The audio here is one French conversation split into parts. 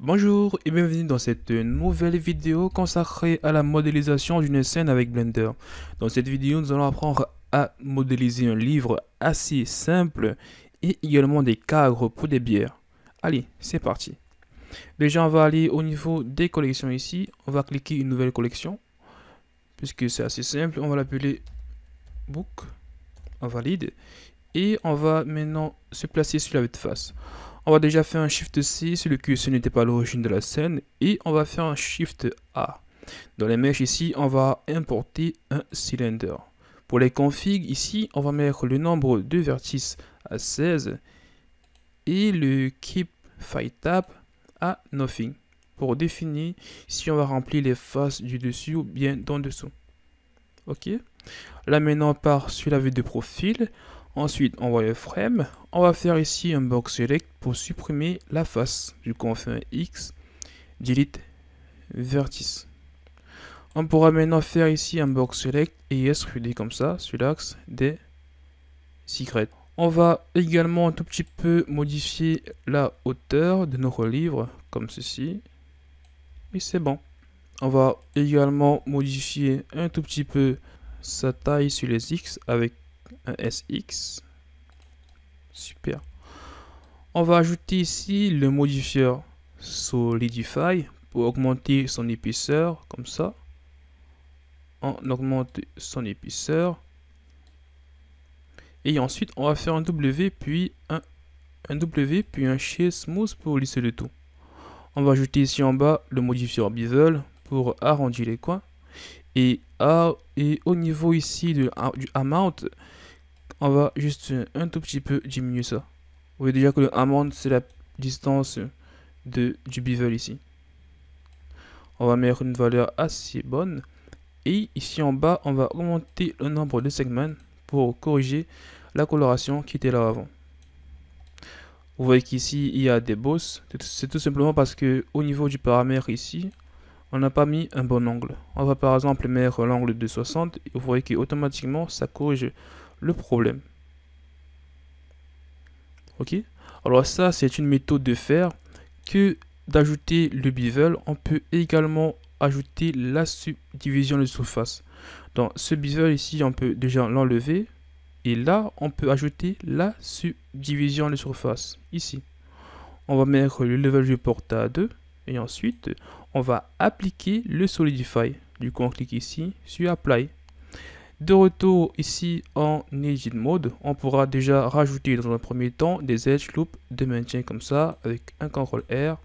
Bonjour et bienvenue dans cette nouvelle vidéo consacrée à la modélisation d'une scène avec Blender. Dans cette vidéo, nous allons apprendre à modéliser un livre assez simple et également des cadres pour des bières. Allez, c'est parti. Déjà, on va aller au niveau des collections ici. On va cliquer une nouvelle collection. Puisque c'est assez simple, on va l'appeler Book. On valide. Et on va maintenant se placer sur la vue de face. On va déjà faire un shift C si que ce n'était pas l'origine de la scène et on va faire un shift A. Dans les mèches ici, on va importer un cylinder. Pour les configs ici, on va mettre le nombre de vertices à 16 et le keep file tap à nothing pour définir si on va remplir les faces du dessus ou bien d'en dessous. Ok. Là maintenant, on part sur la vue de profil. Ensuite, on va le frame. On va faire ici un box select pour supprimer la face. Du coup, on fait un X, delete vertice. On pourra maintenant faire ici un box select et extruder comme ça sur l'axe des secrets. On va également un tout petit peu modifier la hauteur de notre livre comme ceci. Et c'est bon. On va également modifier un tout petit peu sa taille sur les X avec un euh, SX. Super. On va ajouter ici le modifier Solidify pour augmenter son épaisseur, comme ça. On augmente son épaisseur. Et ensuite, on va faire un W, puis un, W, puis un chez Smooth pour lisser le tout. On va ajouter ici en bas le modifier Bevel pour arrondir les coins. Et, à, et au niveau ici de, du amount, on va juste un tout petit peu diminuer ça. Vous voyez déjà que le amount, c'est la distance de, du bevel ici. On va mettre une valeur assez bonne. Et ici en bas, on va augmenter le nombre de segments pour corriger la coloration qui était là avant. Vous voyez qu'ici, il y a des bosses. C'est tout simplement parce que au niveau du paramètre ici, on n'a pas mis un bon angle. On va par exemple mettre l'angle de 60 vous voyez qu'automatiquement ça corrige le problème. Ok Alors ça c'est une méthode de faire que d'ajouter le bevel. On peut également ajouter la subdivision de surface. Dans ce bevel ici on peut déjà l'enlever et là on peut ajouter la subdivision de surface ici. On va mettre le level du porte à 2 et ensuite, on va appliquer le Solidify. Du coup, on clique ici sur Apply. De retour ici en Edit Mode, on pourra déjà rajouter dans un premier temps des Edge Loops de maintien comme ça avec un CTRL R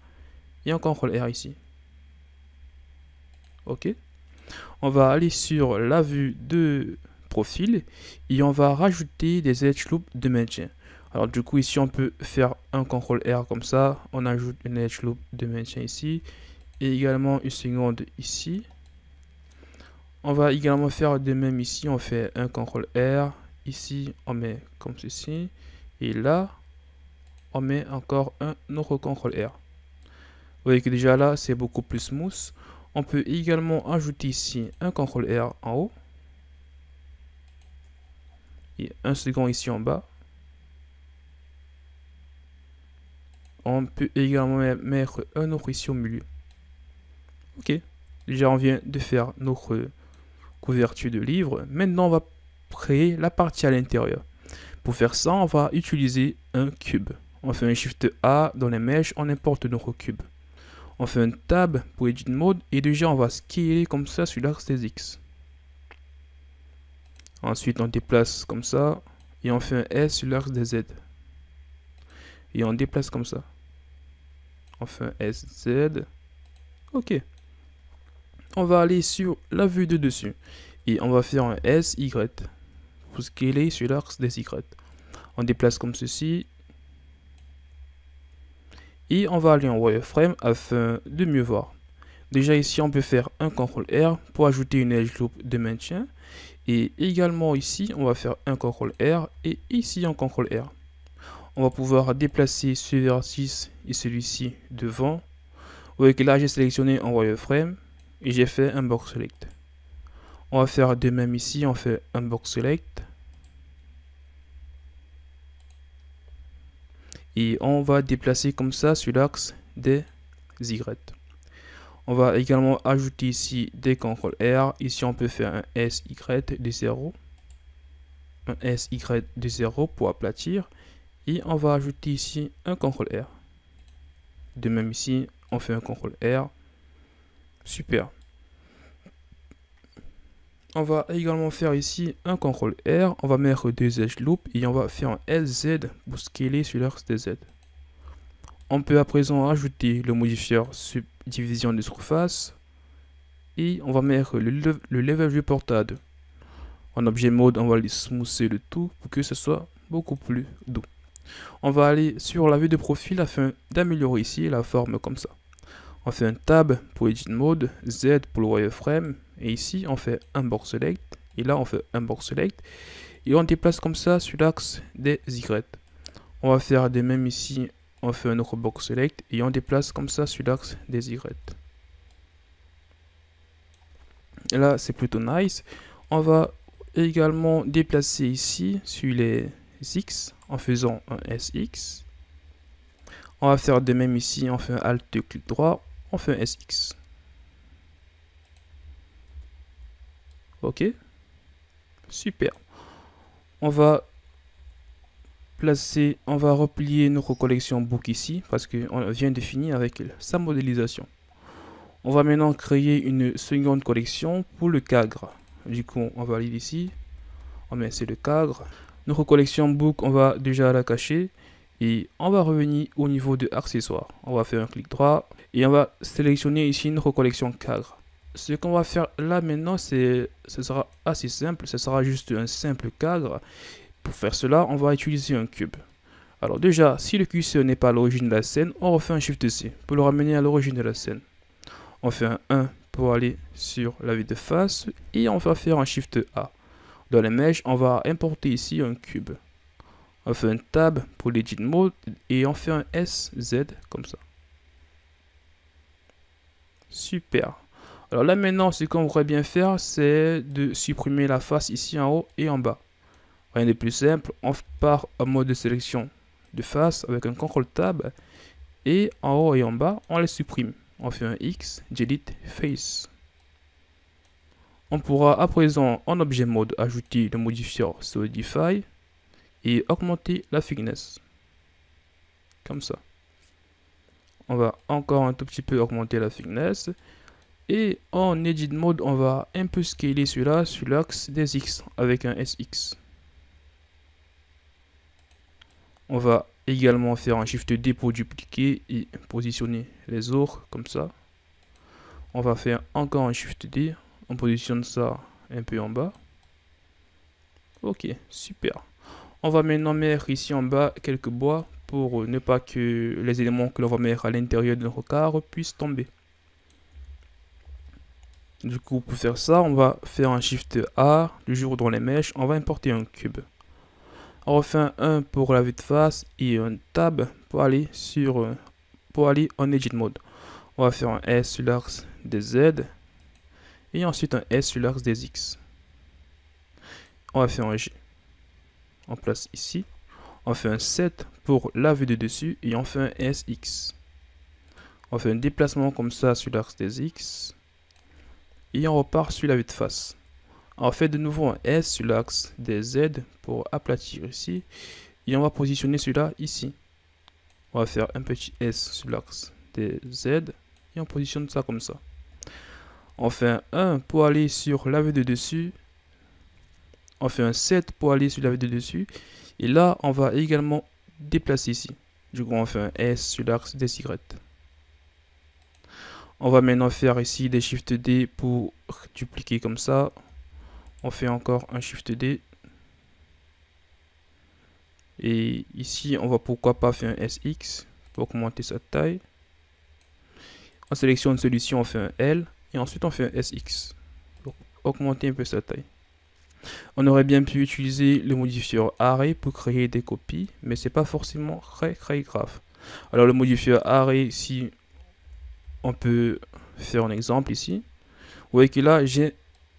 et un CTRL R ici. Ok. On va aller sur la vue de profil et on va rajouter des Edge Loops de maintien. Alors du coup ici on peut faire un CTRL R comme ça, on ajoute une edge loop de maintien ici et également une seconde ici. On va également faire de même ici, on fait un CTRL R, ici on met comme ceci et là on met encore un autre CTRL R. Vous voyez que déjà là c'est beaucoup plus smooth. On peut également ajouter ici un CTRL R en haut et un second ici en bas. on peut également mettre un autre ici au milieu. Ok, déjà on vient de faire notre couverture de livre. Maintenant on va créer la partie à l'intérieur. Pour faire ça, on va utiliser un cube. On fait un Shift A dans les mèches, on importe notre cube. On fait un Tab pour Edit Mode et déjà on va scaler comme ça sur l'axe des X. Ensuite on déplace comme ça et on fait un S sur l'axe des Z. Et on déplace comme ça enfin SZ. Ok. On va aller sur la vue de dessus. Et on va faire un S, Y. Pour scaler sur l'axe des Y. On déplace comme ceci. Et on va aller en wireframe afin de mieux voir. Déjà ici, on peut faire un CTRL R pour ajouter une edge loop de maintien. Et également ici, on va faire un CTRL R et ici un CTRL R on va pouvoir déplacer ce vertice et celui-ci devant. que là j'ai sélectionné en wireframe et j'ai fait un box select. On va faire de même ici, on fait un box select. Et on va déplacer comme ça sur l'axe des Y. On va également ajouter ici des CTRL R. Ici on peut faire un SY de 0. Un SY de 0 pour aplatir et on va ajouter ici un contrôle R. De même ici, on fait un contrôle R. Super. On va également faire ici un contrôle R. On va mettre deux edge loops et on va faire un LZ pour scaler sur l'axe des Z. On peut à présent ajouter le modifier subdivision de surface. Et on va mettre le, level En objet mode, on va les smoother le tout pour que ce soit beaucoup plus doux. On va aller sur la vue de profil afin d'améliorer ici la forme comme ça. On fait un tab pour Edit Mode, Z pour le wireframe, et ici on fait un box select, et là on fait un box select, et on déplace comme ça sur l'axe des Y. On va faire de même ici, on fait un autre box select, et on déplace comme ça sur l'axe des Y. Et là c'est plutôt nice. On va également déplacer ici sur les en faisant un SX. On va faire de même ici, on fait un Alt clic droit, on fait un SX. Ok. Super. On va placer, on va replier notre collection book ici parce qu'on vient de finir avec sa modélisation. On va maintenant créer une seconde collection pour le cadre. Du coup, on valide ici, on met c'est le cadre. Notre collection book, on va déjà la cacher. Et on va revenir au niveau de accessoires. On va faire un clic droit et on va sélectionner ici notre collection cadre. Ce qu'on va faire là maintenant, ce sera assez simple. Ce sera juste un simple cadre. Pour faire cela, on va utiliser un cube. Alors déjà, si le QC n'est pas à l'origine de la scène, on refait un Shift C pour le ramener à l'origine de la scène. On fait un 1 pour aller sur la vue de face et on va faire un Shift A. Dans les mèches, on va importer ici un cube. On fait un tab pour l'edit mode et on fait un SZ comme ça. Super. Alors là maintenant, ce qu'on voudrait bien faire, c'est de supprimer la face ici en haut et en bas. Rien de plus simple, on part en mode de sélection de face avec un CTRL Tab et en haut et en bas, on les supprime. On fait un X, Delete Face. On pourra à présent en objet mode ajouter le modifier Solidify et augmenter la thickness. Comme ça. On va encore un tout petit peu augmenter la thickness. Et en edit mode, on va un peu scaler cela sur l'axe des X avec un SX. On va également faire un shift D pour dupliquer et positionner les autres comme ça. On va faire encore un shift D on positionne ça un peu en bas. Ok, super. On va maintenant mettre ici en bas quelques bois pour ne pas que les éléments que l'on va mettre à l'intérieur de notre car puissent tomber. Du coup, pour faire ça, on va faire un Shift A, le jour dans les mèches, on va importer un cube. On refait un pour la vue de face et un Tab pour aller sur pour aller en Edit Mode. On va faire un S sur l'axe des Z et ensuite un S sur l'axe des X. On va faire un G. On place ici. On fait un 7 pour la vue de dessus et on fait un SX. On fait un déplacement comme ça sur l'axe des X. Et on repart sur la vue de face. On fait de nouveau un S sur l'axe des Z pour aplatir ici. Et on va positionner celui-là ici. On va faire un petit S sur l'axe des Z. Et on positionne ça comme ça. On fait un 1 pour aller sur la vue de dessus. On fait un 7 pour aller sur la vue de dessus. Et là, on va également déplacer ici. Du coup, on fait un S sur l'axe des Y. On va maintenant faire ici des Shift D pour dupliquer comme ça. On fait encore un Shift D. Et ici, on va pourquoi pas faire un SX pour augmenter sa taille. On sélectionne de solution, on fait un L. Et ensuite, on fait un SX pour augmenter un peu sa taille. On aurait bien pu utiliser le modifieur arrêt pour créer des copies, mais c'est pas forcément très très grave. Alors le modifieur arrêt ici on peut faire un exemple ici, vous voyez que là j'ai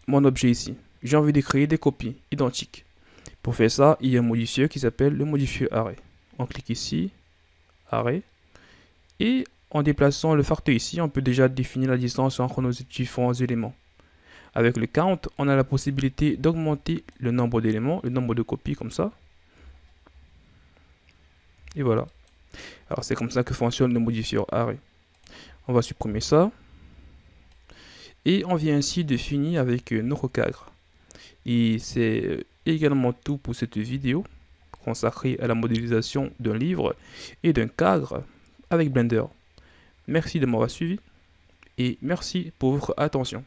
mon objet ici. J'ai envie de créer des copies identiques. Pour faire ça, il y a un modifieur qui s'appelle le modifier arrêt On clique ici, arrêt et en déplaçant le facteur ici, on peut déjà définir la distance entre nos différents éléments. Avec le count, on a la possibilité d'augmenter le nombre d'éléments, le nombre de copies comme ça. Et voilà. Alors c'est comme ça que fonctionne le modifier array. On va supprimer ça. Et on vient ainsi de finir avec euh, notre cadre. Et c'est euh, également tout pour cette vidéo consacrée à la modélisation d'un livre et d'un cadre avec Blender. Merci de m'avoir suivi et merci pour votre attention.